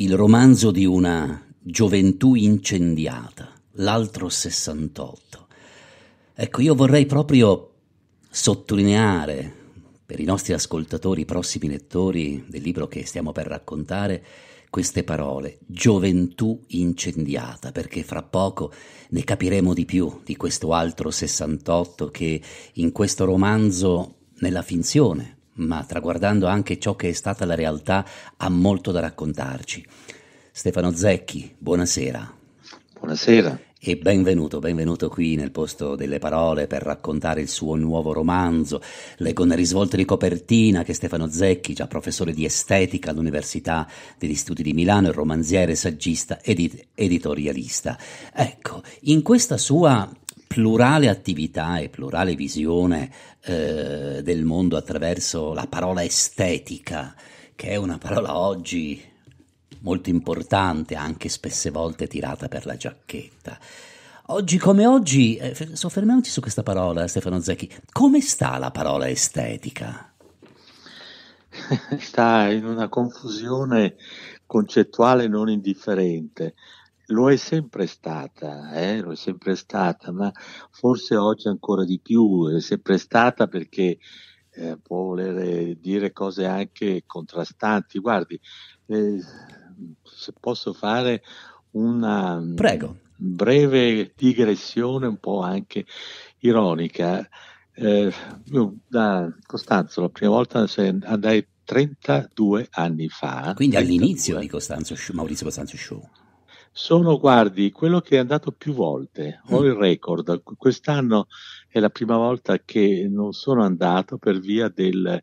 il romanzo di una gioventù incendiata, l'altro 68. Ecco, io vorrei proprio sottolineare per i nostri ascoltatori, i prossimi lettori del libro che stiamo per raccontare, queste parole, gioventù incendiata, perché fra poco ne capiremo di più di questo altro 68 che in questo romanzo, nella finzione, ma traguardando anche ciò che è stata la realtà, ha molto da raccontarci. Stefano Zecchi, buonasera. Buonasera. E benvenuto, benvenuto qui nel posto delle parole per raccontare il suo nuovo romanzo. Leggo una risvolta di copertina che Stefano Zecchi, già professore di estetica all'Università degli Studi di Milano, è romanziere, saggista ed editorialista. Ecco, in questa sua plurale attività e plurale visione eh, del mondo attraverso la parola estetica, che è una parola oggi molto importante, anche spesse volte tirata per la giacchetta. Oggi come oggi, eh, soffermiamoci su questa parola, Stefano Zecchi, come sta la parola estetica? sta in una confusione concettuale non indifferente lo è sempre stata, eh? lo è sempre stata, ma forse oggi ancora di più, è sempre stata perché eh, può voler dire cose anche contrastanti. Guardi, eh, se posso fare una Prego. breve digressione un po' anche ironica. Eh, io da Costanzo la prima volta andai 32 anni fa. Quindi 32. all'inizio di Costanzo, Maurizio Costanzo Show sono, guardi, quello che è andato più volte, ho mm. il record. Quest'anno è la prima volta che non sono andato per via del,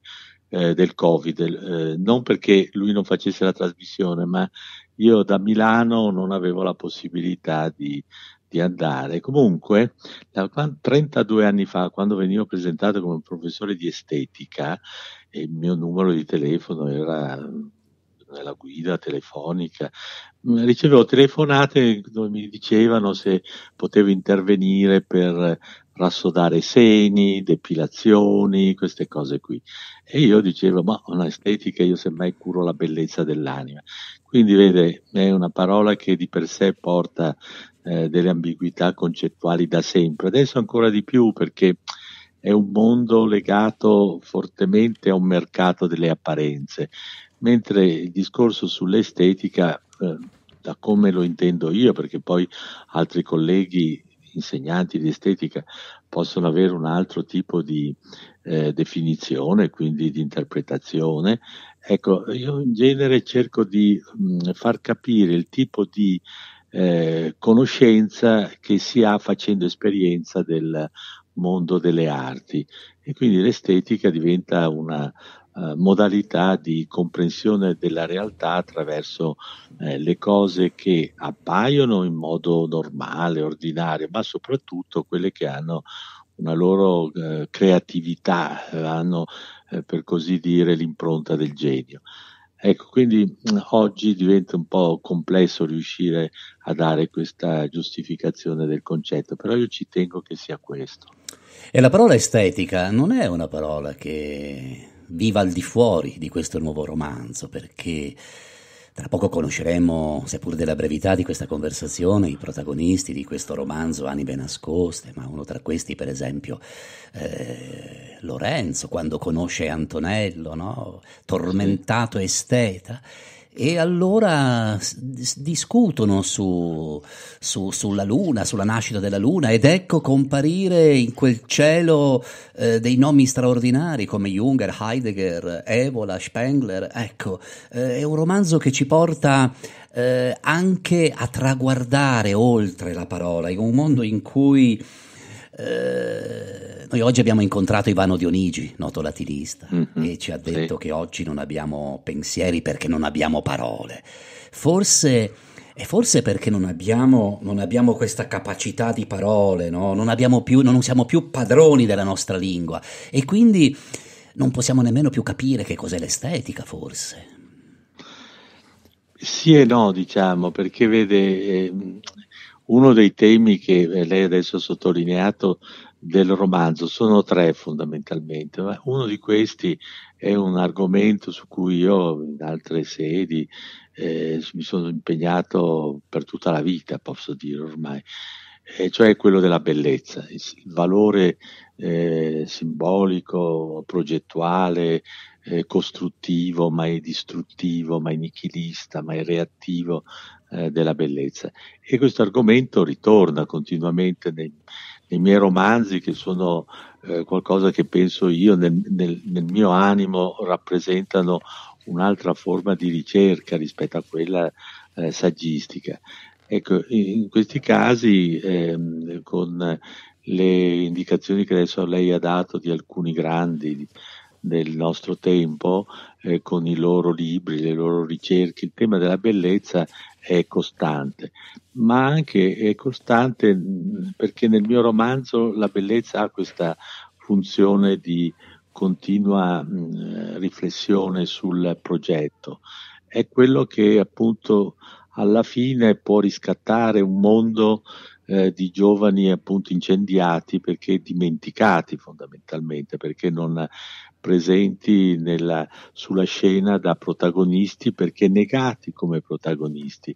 eh, del Covid, eh, non perché lui non facesse la trasmissione, ma io da Milano non avevo la possibilità di, di andare. Comunque, da 32 anni fa, quando venivo presentato come professore di estetica, il mio numero di telefono era nella guida telefonica, mm, ricevevo telefonate dove mi dicevano se potevo intervenire per rassodare seni, depilazioni, queste cose qui. E io dicevo, ma un'estetica io semmai curo la bellezza dell'anima. Quindi vede, è una parola che di per sé porta eh, delle ambiguità concettuali da sempre, adesso ancora di più perché è un mondo legato fortemente a un mercato delle apparenze mentre il discorso sull'estetica, eh, da come lo intendo io, perché poi altri colleghi insegnanti di estetica possono avere un altro tipo di eh, definizione, quindi di interpretazione. Ecco, io in genere cerco di mh, far capire il tipo di eh, conoscenza che si ha facendo esperienza del mondo delle arti e quindi l'estetica diventa una eh, modalità di comprensione della realtà attraverso eh, le cose che appaiono in modo normale, ordinario, ma soprattutto quelle che hanno una loro eh, creatività, hanno eh, per così dire l'impronta del genio. Ecco, quindi mm, oggi diventa un po' complesso riuscire a dare questa giustificazione del concetto, però io ci tengo che sia questo. E la parola estetica non è una parola che viva al di fuori di questo nuovo romanzo, perché tra poco conosceremo, seppur della brevità di questa conversazione, i protagonisti di questo romanzo Anime nascoste, ma uno tra questi per esempio eh, Lorenzo, quando conosce Antonello, no? tormentato esteta, e allora discutono su, su, sulla Luna, sulla nascita della Luna ed ecco comparire in quel cielo eh, dei nomi straordinari come Junger, Heidegger, Evola, Spengler, ecco, eh, è un romanzo che ci porta eh, anche a traguardare oltre la parola, in un mondo in cui eh, noi oggi abbiamo incontrato Ivano Dionigi, noto latinista, mm-hmm. e ci ha detto sì. che oggi non abbiamo pensieri perché non abbiamo parole. Forse, e forse perché non abbiamo, non abbiamo questa capacità di parole, no? non, più, non siamo più padroni della nostra lingua e quindi non possiamo nemmeno più capire che cos'è l'estetica, forse. Sì e no, diciamo, perché vede, eh, uno dei temi che eh, lei adesso ha sottolineato del romanzo sono tre fondamentalmente, ma uno di questi è un argomento su cui io in altre sedi eh, mi sono impegnato per tutta la vita, posso dire ormai, e eh, cioè quello della bellezza, il valore eh, simbolico, progettuale, eh, costruttivo, mai distruttivo, mai nichilista, mai reattivo eh, della bellezza. E questo argomento ritorna continuamente nei, nei miei romanzi che sono eh, qualcosa che penso io nel, nel, nel mio animo rappresentano un'altra forma di ricerca rispetto a quella eh, saggistica. Ecco, in questi casi ehm, con le indicazioni che adesso lei ha dato di alcuni grandi, del nostro tempo eh, con i loro libri, le loro ricerche, il tema della bellezza è costante, ma anche è costante perché nel mio romanzo la bellezza ha questa funzione di continua mh, riflessione sul progetto, è quello che appunto alla fine può riscattare un mondo eh, di giovani appunto incendiati perché dimenticati fondamentalmente, perché non, presenti nella, sulla scena da protagonisti perché negati come protagonisti.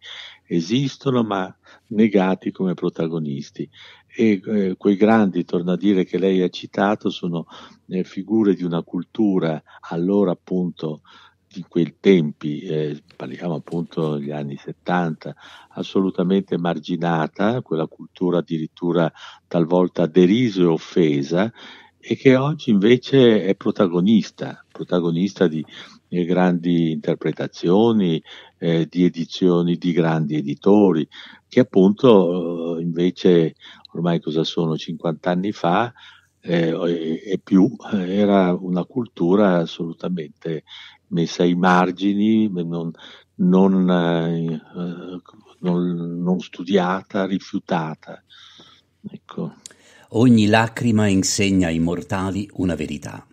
Esistono ma negati come protagonisti. E eh, quei grandi, torno a dire, che lei ha citato, sono eh, figure di una cultura allora appunto di quei tempi, eh, parliamo appunto degli anni 70, assolutamente marginata, quella cultura addirittura talvolta derisa e offesa, e che oggi invece è protagonista, protagonista di eh, grandi interpretazioni, eh, di edizioni di grandi editori, che appunto eh, invece ormai cosa sono 50 anni fa eh, e, e più eh, era una cultura assolutamente messa ai margini, non, non, eh, non, non studiata, rifiutata. Ecco. Ogni lacrima insegna ai mortali una verità.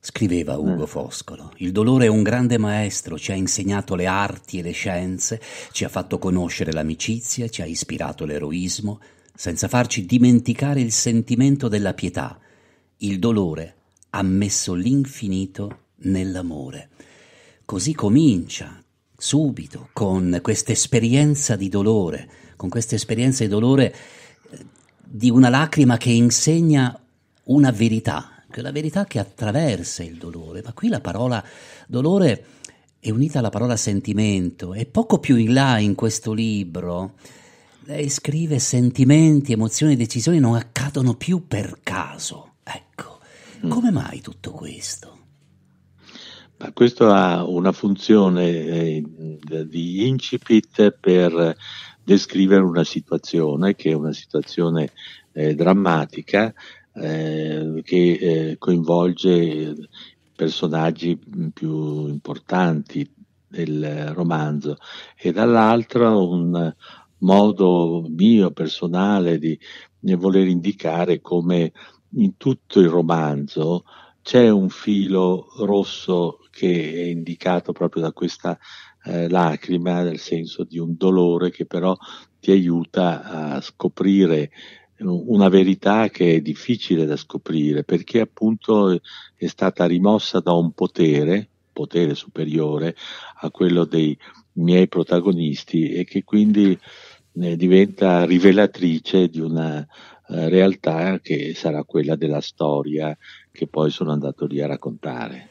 Scriveva eh. Ugo Foscolo, il dolore è un grande maestro, ci ha insegnato le arti e le scienze, ci ha fatto conoscere l'amicizia, ci ha ispirato l'eroismo, senza farci dimenticare il sentimento della pietà. Il dolore ha messo l'infinito nell'amore. Così comincia, subito, con questa esperienza di dolore, con questa esperienza di dolore di una lacrima che insegna una verità, quella verità che attraversa il dolore. Ma qui la parola dolore è unita alla parola sentimento e poco più in là in questo libro lei scrive sentimenti, emozioni e decisioni non accadono più per caso. Ecco, mm. come mai tutto questo? Ma questo ha una funzione eh, di incipit per descrivere una situazione che è una situazione eh, drammatica eh, che eh, coinvolge eh, personaggi mm, più importanti del romanzo e dall'altra un modo mio personale di voler indicare come in tutto il romanzo c'è un filo rosso che è indicato proprio da questa eh, lacrima, nel senso di un dolore che però ti aiuta a scoprire una verità che è difficile da scoprire perché appunto è stata rimossa da un potere, potere superiore a quello dei miei protagonisti e che quindi eh, diventa rivelatrice di una eh, realtà che sarà quella della storia che poi sono andato lì a raccontare.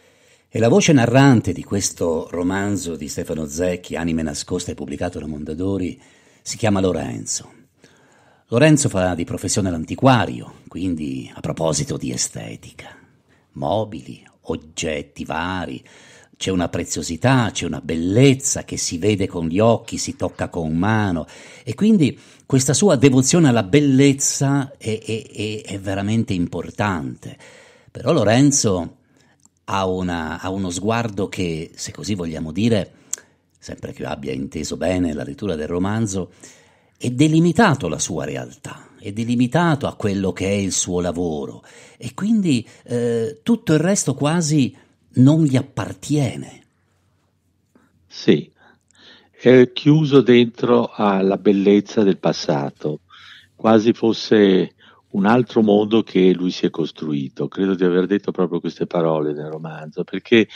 E la voce narrante di questo romanzo di Stefano Zecchi, Anime nascoste, pubblicato da Mondadori, si chiama Lorenzo. Lorenzo fa di professione l'antiquario, quindi a proposito di estetica. Mobili, oggetti vari, c'è una preziosità, c'è una bellezza che si vede con gli occhi, si tocca con mano e quindi questa sua devozione alla bellezza è, è, è, è veramente importante. Però Lorenzo ha, una, ha uno sguardo che, se così vogliamo dire, sempre che io abbia inteso bene la lettura del romanzo, è delimitato la sua realtà, è delimitato a quello che è il suo lavoro e quindi eh, tutto il resto quasi non gli appartiene. Sì, è chiuso dentro alla bellezza del passato, quasi fosse un altro mondo che lui si è costruito. Credo di aver detto proprio queste parole nel romanzo, perché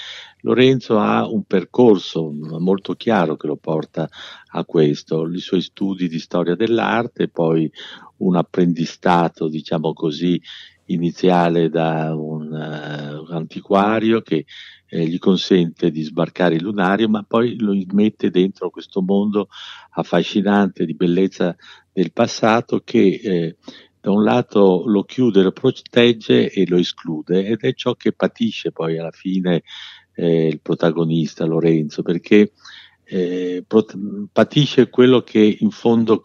Lorenzo ha un percorso molto chiaro che lo porta a questo, i suoi studi di storia dell'arte, poi un apprendistato, diciamo così, iniziale da un uh, antiquario che eh, gli consente di sbarcare il lunario, ma poi lo mette dentro questo mondo affascinante di bellezza del passato che eh, da un lato lo chiude, lo protegge e lo esclude ed è ciò che patisce poi alla fine eh, il protagonista Lorenzo perché eh, prot- patisce quello che in fondo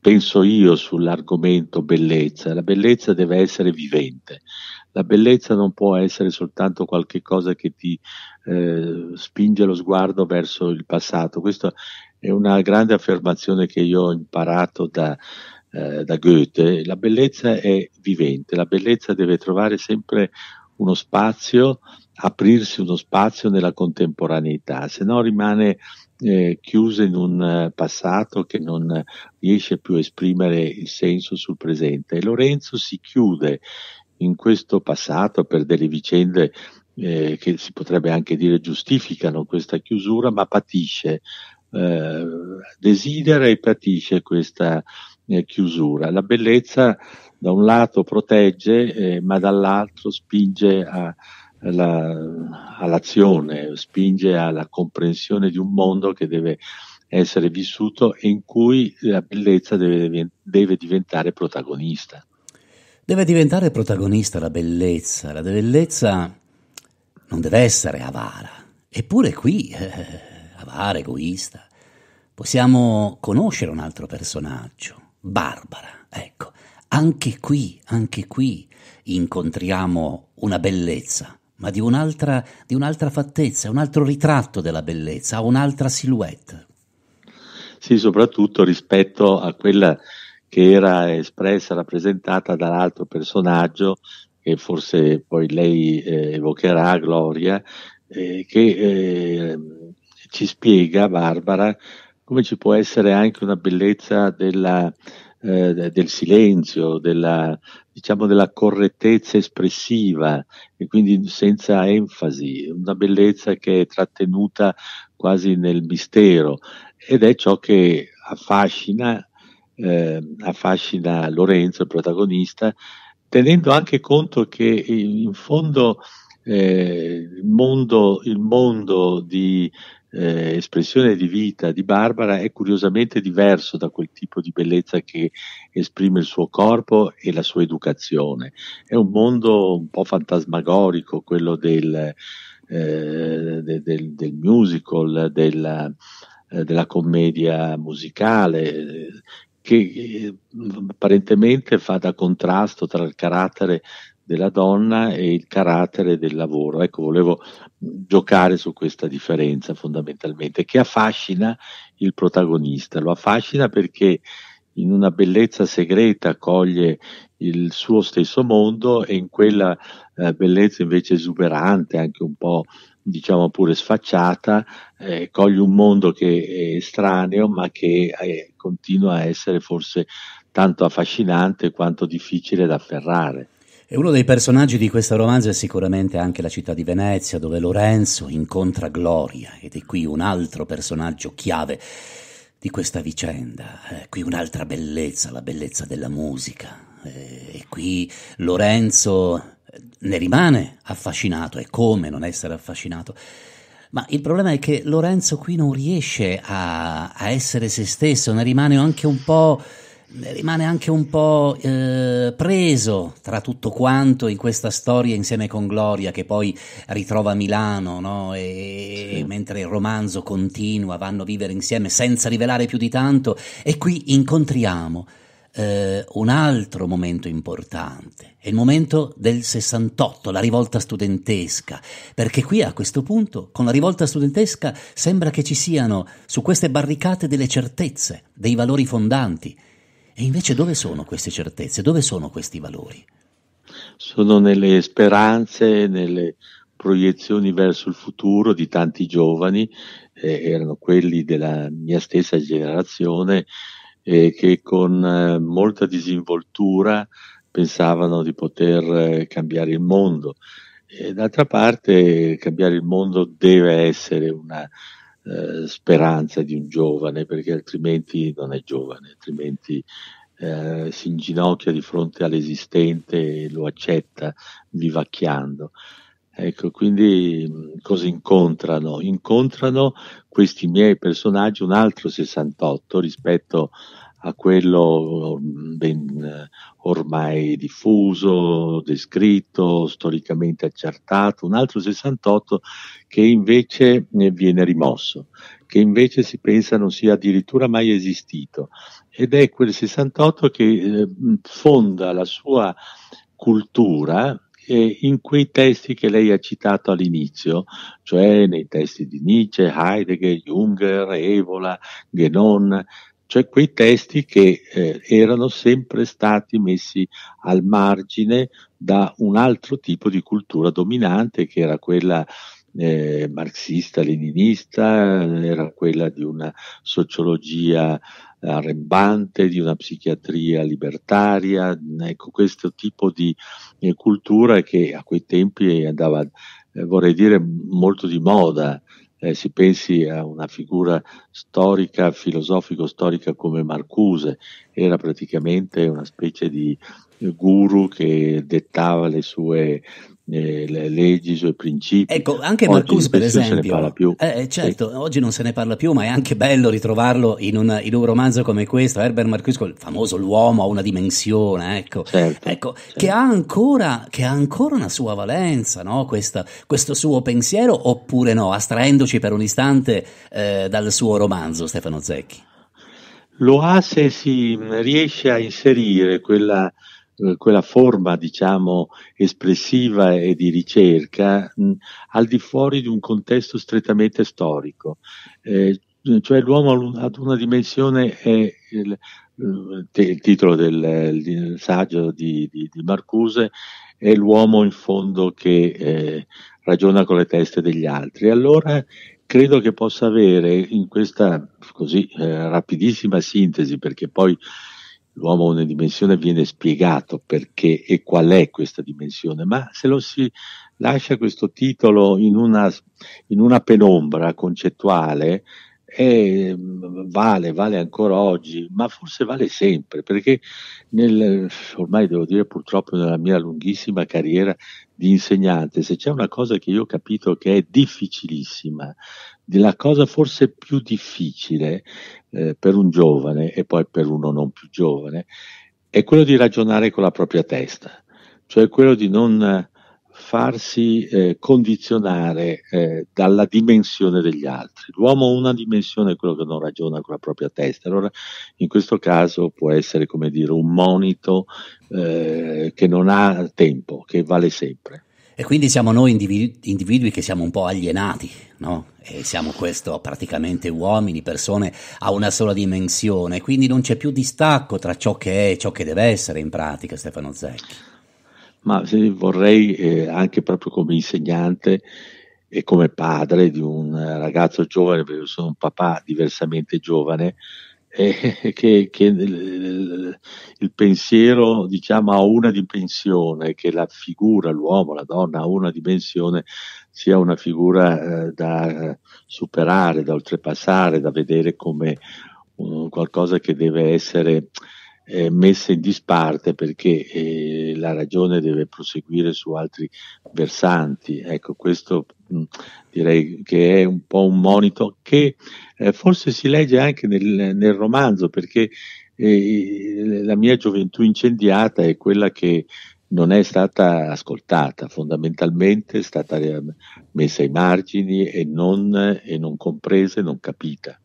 penso io sull'argomento bellezza. La bellezza deve essere vivente. La bellezza non può essere soltanto qualcosa che ti eh, spinge lo sguardo verso il passato. Questa è una grande affermazione che io ho imparato da, eh, da Goethe, la bellezza è vivente, la bellezza deve trovare sempre uno spazio, aprirsi uno spazio nella contemporaneità, se no rimane eh, chiusa in un eh, passato che non riesce più a esprimere il senso sul presente. E Lorenzo si chiude in questo passato per delle vicende eh, che si potrebbe anche dire giustificano questa chiusura, ma patisce, eh, desidera e patisce questa chiusura. La bellezza da un lato protegge, eh, ma dall'altro spinge a, alla, all'azione, spinge alla comprensione di un mondo che deve essere vissuto e in cui la bellezza deve, deve diventare protagonista. Deve diventare protagonista la bellezza, la bellezza non deve essere avara, eppure qui, eh, avara, egoista, possiamo conoscere un altro personaggio, Barbara, ecco, anche qui, anche qui incontriamo una bellezza, ma di un'altra, di un'altra fattezza, un altro ritratto della bellezza, un'altra silhouette. Sì, soprattutto rispetto a quella che era espressa, rappresentata dall'altro personaggio, che forse poi lei eh, evocherà, Gloria, eh, che eh, ci spiega, Barbara, come ci può essere anche una bellezza della, eh, del silenzio, della, diciamo della correttezza espressiva e quindi senza enfasi, una bellezza che è trattenuta quasi nel mistero ed è ciò che affascina, eh, affascina Lorenzo, il protagonista, tenendo anche conto che in fondo eh, il, mondo, il mondo di eh, espressione di vita di Barbara è curiosamente diverso da quel tipo di bellezza che esprime il suo corpo e la sua educazione. È un mondo un po' fantasmagorico, quello del, eh, del, del, del musical, della, eh, della commedia musicale, che eh, apparentemente fa da contrasto tra il carattere della donna e il carattere del lavoro. Ecco, volevo giocare su questa differenza fondamentalmente che affascina il protagonista, lo affascina perché in una bellezza segreta coglie il suo stesso mondo e in quella eh, bellezza invece esuberante, anche un po' diciamo pure sfacciata, eh, coglie un mondo che è estraneo ma che eh, continua a essere forse tanto affascinante quanto difficile da afferrare. E uno dei personaggi di questo romanzo è sicuramente anche la città di Venezia, dove Lorenzo incontra Gloria, ed è qui un altro personaggio chiave di questa vicenda. È qui un'altra bellezza, la bellezza della musica. E qui Lorenzo ne rimane affascinato, e come non essere affascinato? Ma il problema è che Lorenzo qui non riesce a, a essere se stesso, ne rimane anche un po' Eh, rimane anche un po' eh, preso tra tutto quanto in questa storia insieme con Gloria che poi ritrova Milano no? e, sì. mentre il romanzo continua vanno a vivere insieme senza rivelare più di tanto e qui incontriamo eh, un altro momento importante è il momento del 68 la rivolta studentesca perché qui a questo punto con la rivolta studentesca sembra che ci siano su queste barricate delle certezze dei valori fondanti e invece dove sono queste certezze? Dove sono questi valori? Sono nelle speranze, nelle proiezioni verso il futuro di tanti giovani, eh, erano quelli della mia stessa generazione, eh, che con eh, molta disinvoltura pensavano di poter eh, cambiare il mondo. E d'altra parte cambiare il mondo deve essere una eh, speranza di un giovane, perché altrimenti non è giovane, altrimenti eh, si inginocchia di fronte all'esistente e lo accetta vivacchiando. Ecco, quindi mm, cosa incontrano? Incontrano questi miei personaggi un altro 68 rispetto a a quello mm, ben ormai diffuso, descritto, storicamente accertato, un altro 68 che invece eh, viene rimosso, che invece si pensa non sia addirittura mai esistito. Ed è quel 68 che eh, mm, fonda la sua cultura eh, in quei testi che lei ha citato all'inizio, cioè nei testi di Nietzsche, Heidegger, Junger, Evola, Genon, cioè quei testi che eh, erano sempre stati messi al margine da un altro tipo di cultura dominante che era quella eh, marxista-leninista, era quella di una sociologia arrembante, di una psichiatria libertaria, ecco questo tipo di eh, cultura che a quei tempi andava, eh, vorrei dire, molto di moda eh, si pensi a una figura storica, filosofico-storica come Marcuse, era praticamente una specie di guru che dettava le sue eh, le leggi, i suoi principi. Ecco, anche Marcus per esempio. Non se ne parla più. Eh, eh, certo, sì. oggi non se ne parla più, ma è anche bello ritrovarlo in, una, in un, romanzo come questo, Herbert Marcuse, il famoso L'uomo ha una dimensione, ecco, certo, ecco certo. Che, ha ancora, che, ha ancora, una sua valenza, no? Questa, questo suo pensiero, oppure no, astraendoci per un istante eh, dal suo romanzo, Stefano Zecchi. Lo ha se si riesce a inserire quella eh, quella forma diciamo espressiva e di ricerca mh, al di fuori di un contesto strettamente storico. Eh, cioè l'uomo ad una dimensione è il, eh, il titolo del, del saggio di, di, di, Marcuse è l'uomo in fondo che eh, ragiona con le teste degli altri. Allora credo che possa avere in questa così eh, rapidissima sintesi, perché poi l'uomo ha una dimensione viene spiegato perché e qual è questa dimensione, ma se lo si lascia questo titolo in una, in una penombra concettuale, eh, vale, vale ancora oggi, ma forse vale sempre, perché nel, ormai devo dire purtroppo nella mia lunghissima carriera di insegnante, se c'è una cosa che io ho capito che è difficilissima, la cosa forse più difficile eh, per un giovane e poi per uno non più giovane, è quello di ragionare con la propria testa, cioè quello di non farsi eh, condizionare eh, dalla dimensione degli altri. L'uomo ha una dimensione, quello che non ragiona con la propria testa. Allora, in questo caso può essere, come dire, un monito eh, che non ha tempo, che vale sempre. E quindi siamo noi individui, individui che siamo un po' alienati, no? E siamo questo praticamente uomini, persone a una sola dimensione, quindi non c'è più distacco tra ciò che è e ciò che deve essere in pratica, Stefano Zecchi ma vorrei eh, anche proprio come insegnante e come padre di un ragazzo giovane, perché sono un papà diversamente giovane, eh, che, che il, il, pensiero diciamo, a una dimensione, che la figura, l'uomo, la donna a una dimensione sia una figura eh, da superare, da oltrepassare, da vedere come un, qualcosa che deve essere eh, messe in disparte perché eh, la ragione deve proseguire su altri versanti. Ecco, questo mh, mm, direi che è un po' un monito che eh, forse si legge anche nel, nel romanzo perché eh, la mia gioventù incendiata è quella che non è stata ascoltata, fondamentalmente è stata eh, messa ai margini e non, e non compresa e non capita.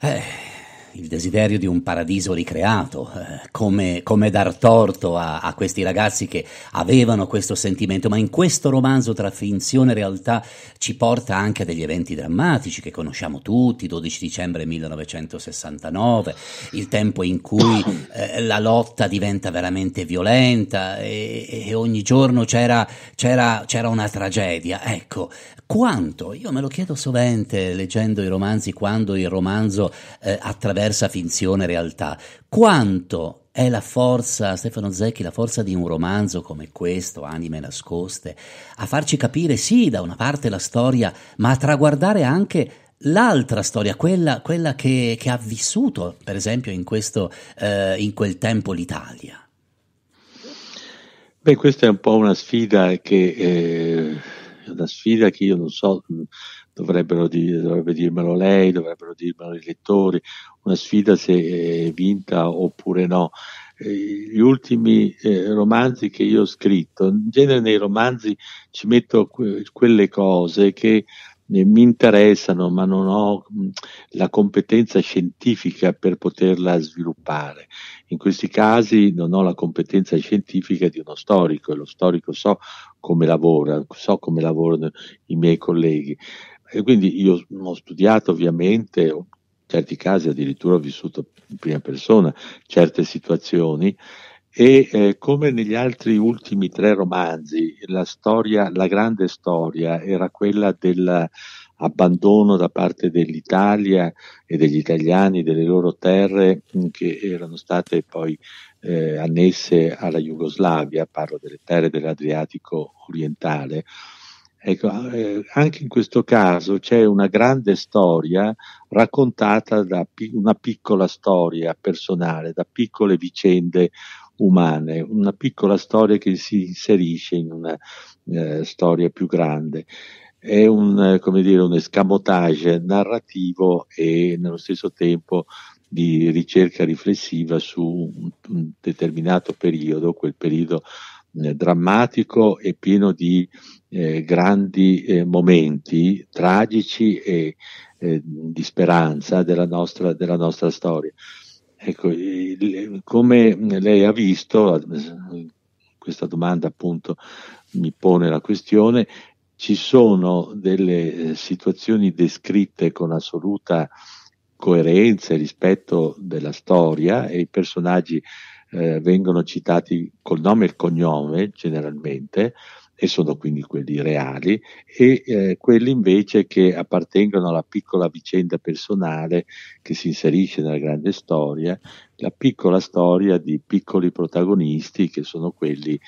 Eh, il desiderio di un paradiso ricreato, eh, come, come, dar torto a, a, questi ragazzi che avevano questo sentimento, ma in questo romanzo tra finzione e realtà ci porta anche a degli eventi drammatici che conosciamo tutti, 12 dicembre 1969, il tempo in cui eh, la lotta diventa veramente violenta e, e ogni giorno c'era, c'era, c'era una tragedia. Ecco, quanto? Io me lo chiedo sovente leggendo i romanzi quando il romanzo eh, attraversa finzione e realtà. Quanto è la forza, Stefano Zecchi, la forza di un romanzo come questo, Anime nascoste, a farci capire sì da una parte la storia, ma a traguardare anche l'altra storia, quella, quella che, che, ha vissuto per esempio in, questo, eh, in quel tempo l'Italia. Beh, questa è un po' una sfida che eh, una sfida che io non so, mm, dovrebbero dire, dovrebbe dirmelo lei, dovrebbero dirmelo i lettori, una sfida se è vinta oppure no. Eh, gli ultimi eh, romanzi che io ho scritto, in genere nei romanzi ci metto que- quelle cose che eh, mi interessano ma non ho mm, la competenza scientifica per poterla sviluppare. In questi casi non ho la competenza scientifica di uno storico e lo storico so come lavora, so come lavorano i miei colleghi. E quindi io ho studiato ovviamente, in certi casi addirittura ho vissuto in prima persona certe situazioni e eh, come negli altri ultimi tre romanzi, la, storia, la grande storia era quella dell'abbandono da parte dell'Italia e degli italiani delle loro terre mm, che erano state poi eh, annesse alla Jugoslavia, parlo delle terre dell'Adriatico orientale. Ecco, eh, anche in questo caso c'è una grande storia raccontata da pi- una piccola storia personale, da piccole vicende umane, una piccola storia che si inserisce in una eh, storia più grande. È un, eh, come dire, un escamotage narrativo e nello stesso tempo di ricerca riflessiva su un, un determinato periodo, quel periodo eh, drammatico e pieno di eh, grandi eh, momenti tragici e eh, di speranza della nostra, della nostra storia. Ecco, come lei ha visto, questa domanda appunto mi pone la questione, ci sono delle eh, situazioni descritte con assoluta coerenza e rispetto della storia e i personaggi eh, vengono citati col nome e il cognome generalmente, e sono quindi quelli reali, e eh, quelli invece che appartengono alla piccola vicenda personale che si inserisce nella grande storia, la piccola storia di piccoli protagonisti che sono quelli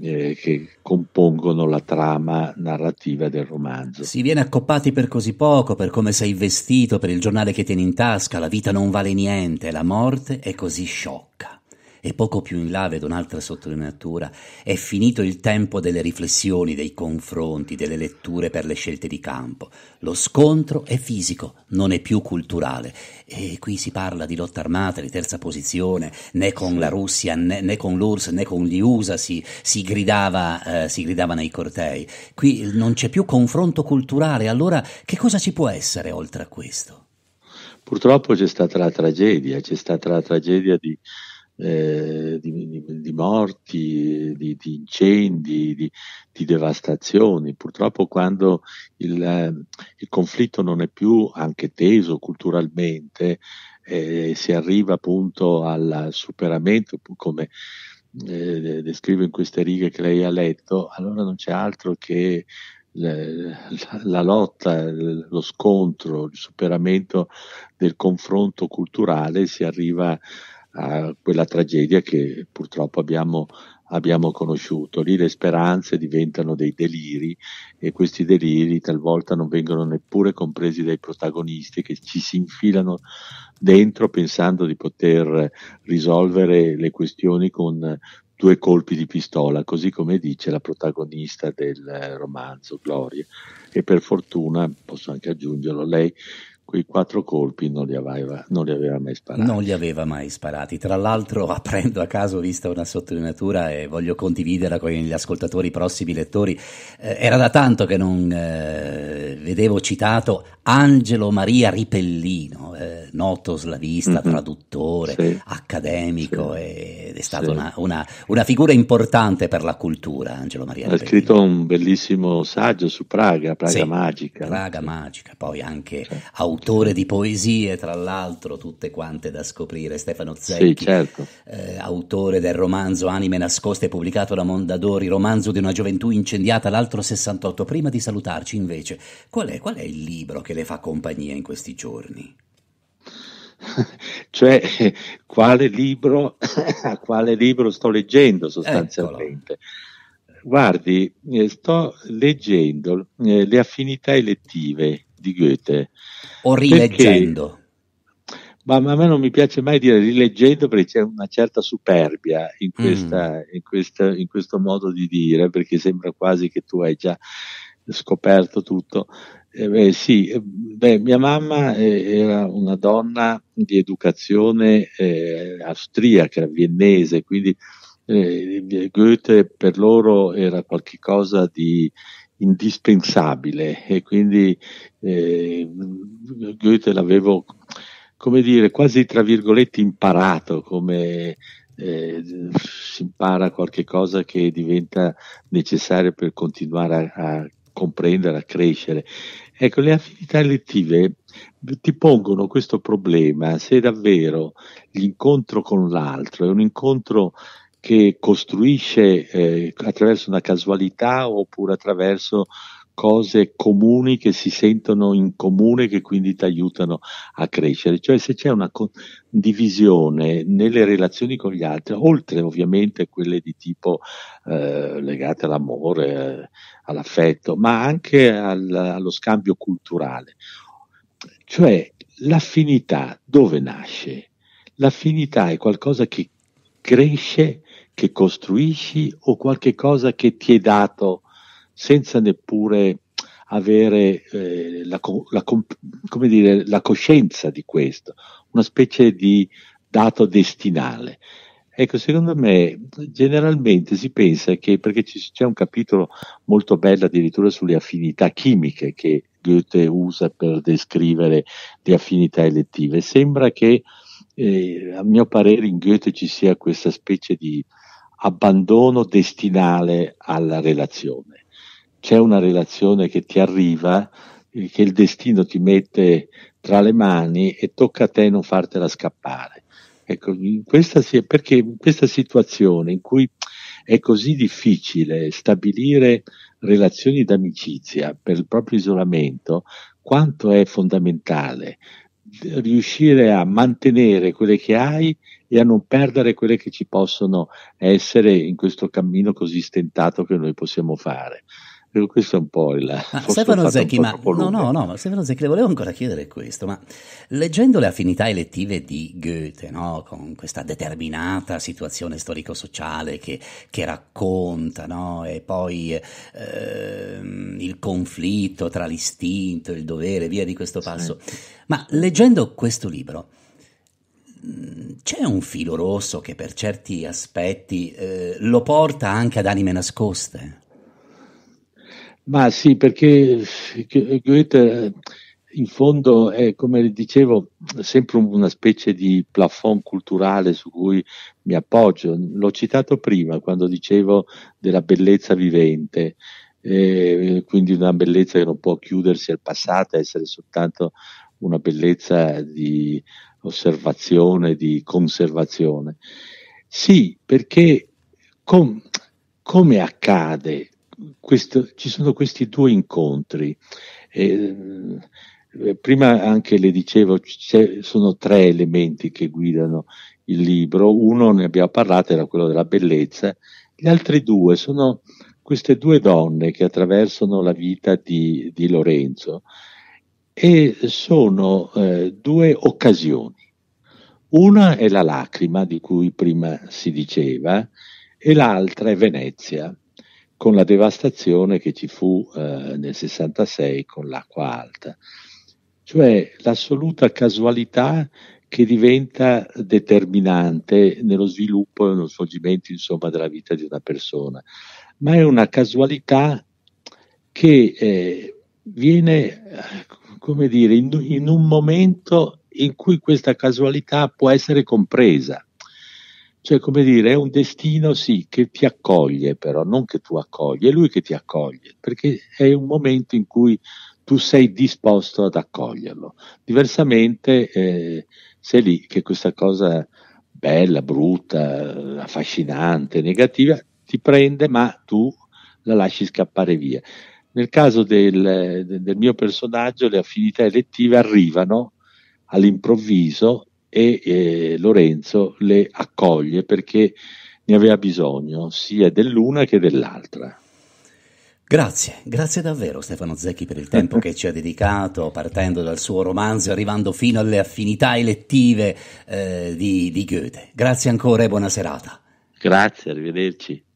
eh, che compongono la trama narrativa del romanzo. Si viene accoppati per così poco, per come sei vestito, per il giornale che tieni in tasca, la vita non vale niente, la morte è così sciocca e poco più in là vedo un'altra sottolineatura, è finito il tempo delle riflessioni, dei confronti, delle letture per le scelte di campo. Lo scontro è fisico, non è più culturale. E qui si parla di lotta armata, di terza posizione, né con la Russia, né, né con l'URSS, né con gli USA si, si, gridava, eh, si gridava nei cortei. Qui non c'è più confronto culturale, allora che cosa ci può essere oltre a questo? Purtroppo c'è stata la tragedia, c'è stata la tragedia di eh, di, di, di, morti, di, di incendi, di, devastazioni. Purtroppo quando il, eh, il, conflitto non è più anche teso culturalmente, eh, si arriva appunto al superamento, come eh, descrivo in queste righe che lei ha letto, allora non c'è altro che la, la, lotta, lo scontro, il superamento del confronto culturale si arriva a quella tragedia che purtroppo abbiamo, abbiamo conosciuto. Lì le speranze diventano dei deliri e questi deliri talvolta non vengono neppure compresi dai protagonisti che ci si infilano dentro pensando di poter risolvere le questioni con due colpi di pistola, così come dice la protagonista del romanzo Gloria. E per fortuna, posso anche aggiungerlo, lei quei quattro colpi non li, aveva, non li, aveva, mai sparati. Non li aveva mai sparati. Tra l'altro, aprendo a caso, vista una sottolineatura e voglio condividerla con gli ascoltatori, i prossimi lettori. Eh, era da tanto che non eh, vedevo citato Angelo Maria Ripellino, eh, noto slavista, mm-hmm. traduttore, sì. accademico, sì. ed è stata sì. una, una, una, figura importante per la cultura. Angelo Maria Ripellino. Ha scritto un bellissimo saggio su Praga, Praga Magica. Praga Magica, poi anche autore autore di poesie, tra l'altro, tutte quante da scoprire, Stefano Zecchi, sì, certo. eh, autore del romanzo Anime nascoste pubblicato da Mondadori, romanzo di una gioventù incendiata l'altro 68. Prima di salutarci invece, qual è, qual è il libro che le fa compagnia in questi giorni? cioè quale libro, a quale libro sto leggendo sostanzialmente. Eccolo. Guardi, eh, sto leggendo eh, Le affinità elettive di Goethe. O rileggendo. Perché ma, a me non mi piace mai dire rileggendo perché c'è una certa superbia in, mm. questa, mm. in, questa, in, questo modo di dire, perché sembra quasi che tu hai già scoperto tutto. Eh, beh, sì, eh, beh, mia mamma eh, era una donna di educazione eh, austriaca, viennese, quindi eh, Goethe per loro era qualcosa di indispensabile e quindi eh, Goethe l'avevo, come dire, quasi tra virgolette imparato come eh, si impara qualche cosa che diventa necessaria per continuare a, a comprendere, a crescere. Ecco, le affinità elettive ti pongono questo problema se davvero l'incontro con l'altro è un incontro che costruisce eh, attraverso una casualità oppure attraverso cose comuni che si sentono in comune che quindi ti aiutano a crescere. Cioè se c'è una co- divisione nelle relazioni con gli altri, oltre ovviamente quelle di tipo eh, legate all'amore, eh, all'affetto, ma anche al, allo scambio culturale. Cioè l'affinità dove nasce? L'affinità è qualcosa che cresce che costruisci o qualche cosa che ti è dato senza neppure avere eh, la, la, dire, la, coscienza di questo, una specie di dato destinale. Ecco, secondo me generalmente si pensa che, perché c'è un capitolo molto bello addirittura sulle affinità chimiche che Goethe usa per descrivere le affinità elettive, sembra che eh, a mio parere in Goethe ci sia questa specie di abbandono destinale alla relazione. C'è una relazione che ti arriva, eh, che il destino ti mette tra le mani e tocca a te non fartela scappare. Ecco, in questa, perché in questa situazione in cui è così difficile stabilire relazioni d'amicizia per il proprio isolamento, quanto è fondamentale riuscire a mantenere quelle che hai e a non perdere quelle che ci possono essere in questo cammino così stentato che noi possiamo fare. Ecco, questo è un po' il. Ma Stefano Zecchi, ma no, no, no, Stefano Zecchi, le volevo ancora chiedere questo, ma leggendo le affinità elettive di Goethe, no, con questa determinata situazione storico-sociale che, che racconta, no, e poi eh, il conflitto tra l'istinto, il dovere, via di questo passo, sì. ma leggendo questo libro c'è un filo rosso che per certi aspetti eh, lo porta anche ad anime nascoste. Ma sì, perché Goethe in fondo è, come dicevo, sempre una specie di plafond culturale su cui mi appoggio. L'ho citato prima quando dicevo della bellezza vivente, eh, quindi una bellezza che non può chiudersi al passato, essere soltanto una bellezza di osservazione, di conservazione. Sì, perché com, come accade? Questo, ci sono questi due incontri. Eh, eh prima anche le dicevo, sono tre elementi che guidano il libro. Uno ne abbiamo parlato, era quello della bellezza. Gli altri due sono queste due donne che attraversano la vita di, di Lorenzo e sono eh, due occasioni. Una è la lacrima di cui prima si diceva e l'altra è Venezia con la devastazione che ci fu eh, nel 66 con l'acqua alta, cioè l'assoluta casualità che diventa determinante nello sviluppo e nello svolgimento insomma, della vita di una persona, ma è una casualità che eh, viene come dire, in, in un momento in cui questa casualità può essere compresa. Cioè, come dire, è un destino sì che ti accoglie, però non che tu accogli, è lui che ti accoglie, perché è un momento in cui tu sei disposto ad accoglierlo. Diversamente eh, sei lì che questa cosa bella, brutta, affascinante, negativa ti prende, ma tu la lasci scappare via. Nel caso del, del mio personaggio le affinità elettive arrivano all'improvviso e eh, Lorenzo le accoglie perché ne aveva bisogno sia dell'una che dell'altra. Grazie, grazie davvero Stefano Zecchi per il tempo che ci ha dedicato, partendo dal suo romanzo e arrivando fino alle affinità elettive eh, di, di Goethe. Grazie ancora e buona serata. Grazie, arrivederci.